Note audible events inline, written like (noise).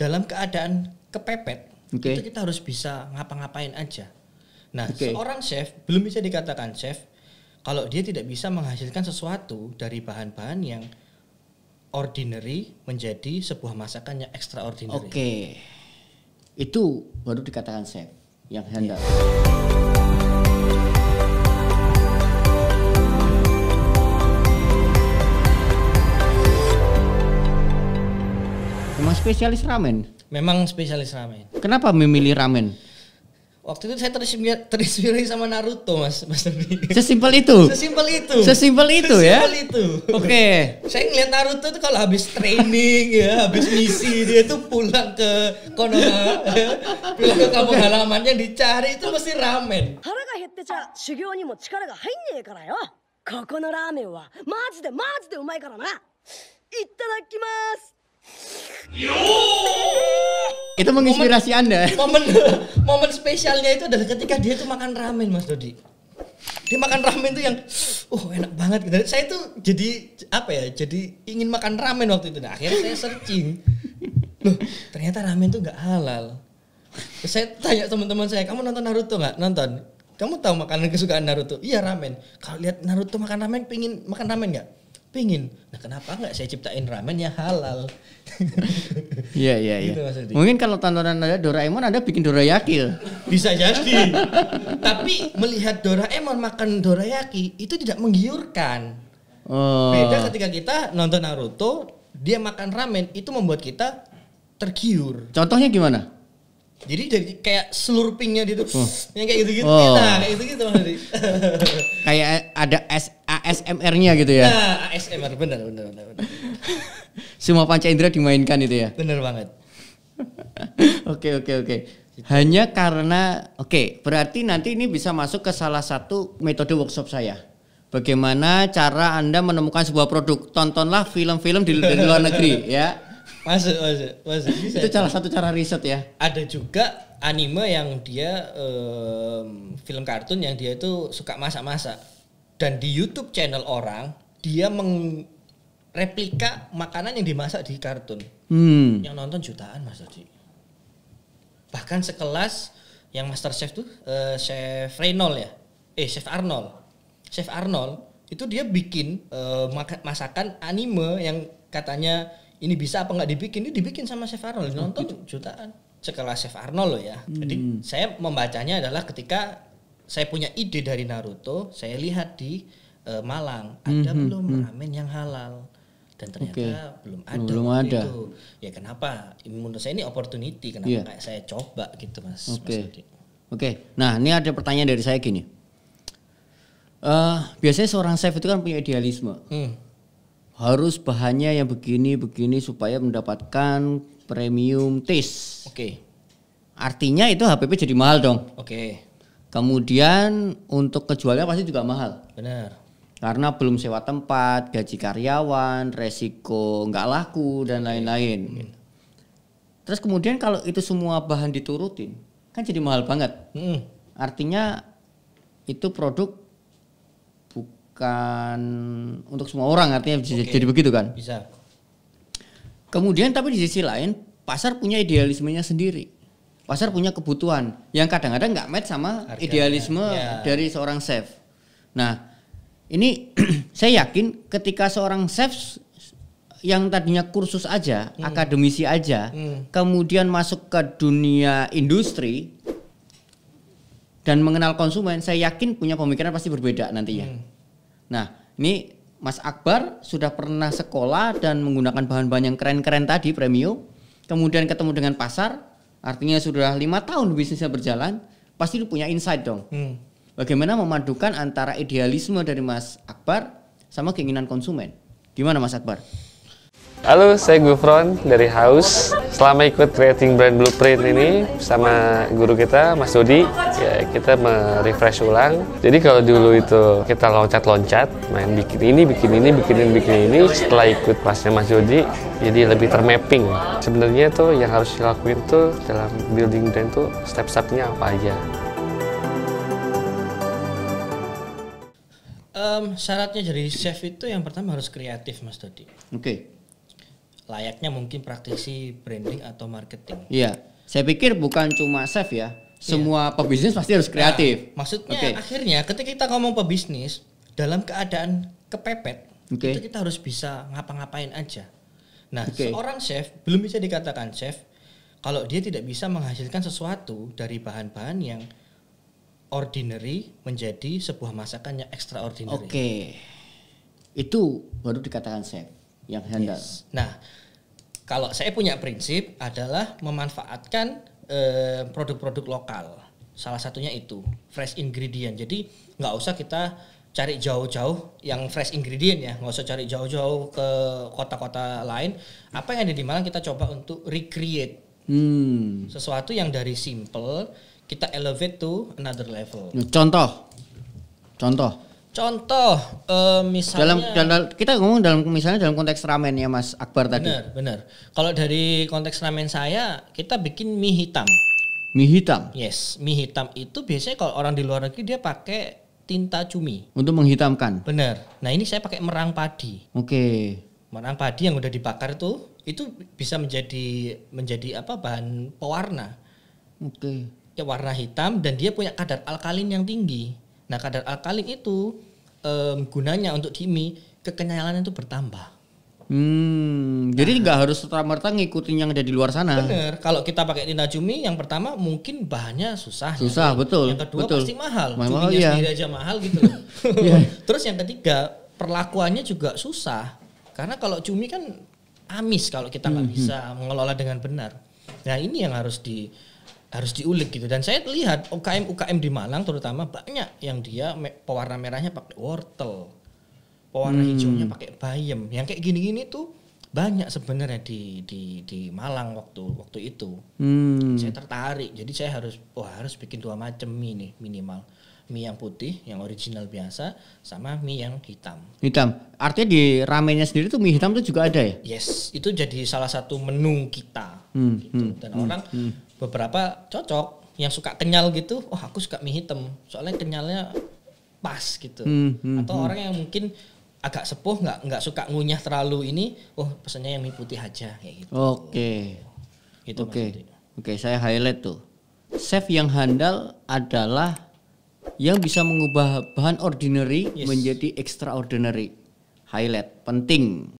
dalam keadaan kepepet okay. itu kita harus bisa ngapa-ngapain aja. Nah, okay. seorang chef belum bisa dikatakan chef kalau dia tidak bisa menghasilkan sesuatu dari bahan-bahan yang ordinary menjadi sebuah masakan yang extraordinary. Oke. Okay. Itu baru dikatakan chef yang handal. Yeah. spesialis ramen? Memang spesialis ramen. Kenapa memilih ramen? Waktu itu saya terinspirasi sama Naruto, Mas. Mas Sesimpel itu. Sesimpel itu. Sesimpel itu ya. Sesimpel itu. Oke. Okay. Saya ngeliat Naruto itu kalau habis training ya, habis misi dia tuh pulang ke Konoha, ya. pulang ke kampung okay. halamannya dicari itu mesti ramen. ni kara kara ramen umai Itadakimasu. Itu menginspirasi momen, Anda. Momen (laughs) momen spesialnya itu adalah ketika dia itu makan ramen, Mas Dodi. Dia makan ramen tuh yang oh enak banget gitu. Saya tuh jadi apa ya? Jadi ingin makan ramen waktu itu. Nah, akhirnya saya searching. Loh, ternyata ramen tuh nggak halal. saya tanya teman-teman saya, "Kamu nonton Naruto nggak?" Nonton. Kamu tahu makanan kesukaan Naruto? Iya ramen. Kalau lihat Naruto makan ramen, pingin makan ramen nggak? pengen nah kenapa nggak saya ciptain ramen yang halal iya iya iya gitu mungkin kalau tontonan ada Doraemon ada bikin dorayaki bisa jadi tapi melihat Doraemon makan dorayaki itu tidak menggiurkan oh. beda ketika kita nonton Naruto dia makan ramen itu membuat kita tergiur contohnya gimana jadi jadi kayak slurpingnya gitu, Hmm. yang kayak gitu-gitu. Oh. Iya, nah, kayak gitu-gitu tadi. (laughs) kayak ada ASMR-nya gitu ya. Nah, ASMR benar benar. benar. (laughs) Semua panca indera dimainkan itu ya. Benar banget. (laughs) Oke oke oke. Hanya karena oke, okay, berarti nanti ini bisa masuk ke salah satu metode workshop saya. Bagaimana cara Anda menemukan sebuah produk? Tontonlah film-film di, di luar negeri ya Masuk, masuk, masuk. Bisa itu salah satu cara riset ya. Ada juga anime yang dia um, film kartun yang dia itu suka masak-masak dan di YouTube channel orang dia mengreplika makanan yang dimasak di kartun. Hmm. Yang nonton jutaan Mas Dodi. Bahkan sekelas yang Master Chef tuh uh, Chef Reynol ya. Eh Chef Arnold. Chef Arnold itu dia bikin uh, masakan anime yang katanya ini bisa apa nggak dibikin ini dibikin sama Chef Arnold oh, nonton oh, gitu. jutaan sekelas Chef Arnold loh ya hmm. jadi saya membacanya adalah ketika saya punya ide dari Naruto saya lihat di uh, Malang ada hmm, hmm, belum hmm. ramen yang halal dan ternyata okay. belum ada belum ada ya kenapa menurut saya ini opportunity kenapa yeah. saya coba gitu mas oke okay. oke okay. nah ini ada pertanyaan dari saya gini uh, biasanya seorang chef itu kan punya idealisme hmm harus bahannya yang begini begini supaya mendapatkan premium taste. Oke. Okay. Artinya itu HPP jadi mahal dong. Oke. Okay. Kemudian untuk kejualnya pasti juga mahal. Benar. Karena belum sewa tempat, gaji karyawan, resiko nggak laku dan lain-lain. Terus kemudian kalau itu semua bahan diturutin, kan jadi mahal banget. Mm. Artinya itu produk bukan untuk semua orang artinya okay. jadi begitu kan? Bisa. Kemudian tapi di sisi lain pasar punya idealismenya sendiri. Pasar punya kebutuhan yang kadang-kadang nggak match sama Harganya. idealisme ya. dari seorang chef. Nah, ini (clears throat) saya yakin ketika seorang chef yang tadinya kursus aja, hmm. akademisi aja, hmm. kemudian masuk ke dunia industri dan mengenal konsumen, saya yakin punya pemikiran pasti berbeda nantinya. Hmm. Nah, ini Mas Akbar sudah pernah sekolah dan menggunakan bahan-bahan yang keren-keren tadi premium, kemudian ketemu dengan pasar, artinya sudah lima tahun bisnisnya berjalan, pasti punya insight dong. Hmm. Bagaimana memadukan antara idealisme dari Mas Akbar sama keinginan konsumen? Gimana Mas Akbar? Halo, saya Gufron dari House. Selama ikut creating brand blueprint ini sama guru kita Mas Dodi, ya kita merefresh ulang. Jadi kalau dulu itu kita loncat-loncat, main bikin ini, bikin ini, bikin ini, bikin ini, setelah ikut kelasnya Mas Jody, jadi lebih termapping. Sebenarnya tuh yang harus dilakuin tuh dalam building dan tuh step-stepnya apa aja. Um, syaratnya jadi chef itu yang pertama harus kreatif Mas Dodi. Oke. Okay. Layaknya mungkin praktisi branding atau marketing. Iya. Saya pikir bukan cuma chef ya, semua yeah. pebisnis pasti harus nah, kreatif. Nah, maksudnya okay. akhirnya ketika kita ngomong pebisnis dalam keadaan kepepet, okay. itu kita harus bisa ngapa-ngapain aja. Nah, okay. seorang chef belum bisa dikatakan chef kalau dia tidak bisa menghasilkan sesuatu dari bahan-bahan yang ordinary menjadi sebuah masakan yang extraordinary. Oke. Okay. Itu baru dikatakan chef yang handal. Yes. Nah, kalau saya punya prinsip adalah memanfaatkan produk eh, produk-produk lokal. Salah satunya itu fresh ingredient. Jadi nggak usah kita cari jauh-jauh yang fresh ingredient ya, nggak usah cari jauh-jauh ke kota-kota lain. Apa yang ada di Malang kita coba untuk recreate hmm. sesuatu yang dari simple kita elevate to another level. Contoh, contoh Contoh uh, misalnya dalam, dalam kita ngomong dalam misalnya dalam konteks ramen ya Mas Akbar tadi. Benar, benar. Kalau dari konteks ramen saya, kita bikin mie hitam. Mie hitam. Yes, mie hitam itu biasanya kalau orang di luar negeri dia pakai tinta cumi untuk menghitamkan. Benar. Nah, ini saya pakai merang padi. Oke. Okay. Merang padi yang udah dibakar itu itu bisa menjadi menjadi apa bahan pewarna. Oke. Okay. Ya warna hitam dan dia punya kadar alkalin yang tinggi. Nah kadar alkali itu um, gunanya untuk dimi kekenyalan itu bertambah. Hmm, jadi nah. nggak harus serta-merta ngikutin yang ada di luar sana. Bener, kalau kita pakai tinta cumi, yang pertama mungkin bahannya susah. Susah, ya. betul. Yang kedua betul. pasti mahal. mahal Cuminya iya. aja mahal gitu yeah. (laughs) Iya. (laughs) Terus yang ketiga, perlakuannya juga susah. Karena kalau cumi kan amis kalau kita nggak hmm, hmm. bisa mengelola dengan benar. Nah ini yang harus di harus diulik gitu dan saya lihat UKM UKM di Malang terutama banyak yang dia pewarna merahnya pakai wortel pewarna hmm. hijaunya pakai bayam yang kayak gini-gini tuh banyak sebenarnya di di di Malang waktu waktu itu hmm. saya tertarik jadi saya harus wah harus bikin dua macam mie nih minimal mie yang putih yang original biasa sama mie yang hitam. Hitam. Artinya di ramennya sendiri tuh mie hitam tuh juga ada ya? Yes, itu jadi salah satu menu kita. Hmm, gitu. Hmm, dan hmm, orang hmm beberapa cocok yang suka kenyal gitu oh aku suka mie hitam soalnya kenyalnya pas gitu hmm, hmm, atau hmm. orang yang mungkin agak sepuh nggak nggak suka ngunyah terlalu ini oh pesannya yang mie putih aja kayak gitu oke okay. itu oke okay. oke okay, saya highlight tuh chef yang handal adalah yang bisa mengubah bahan ordinary yes. menjadi extraordinary highlight penting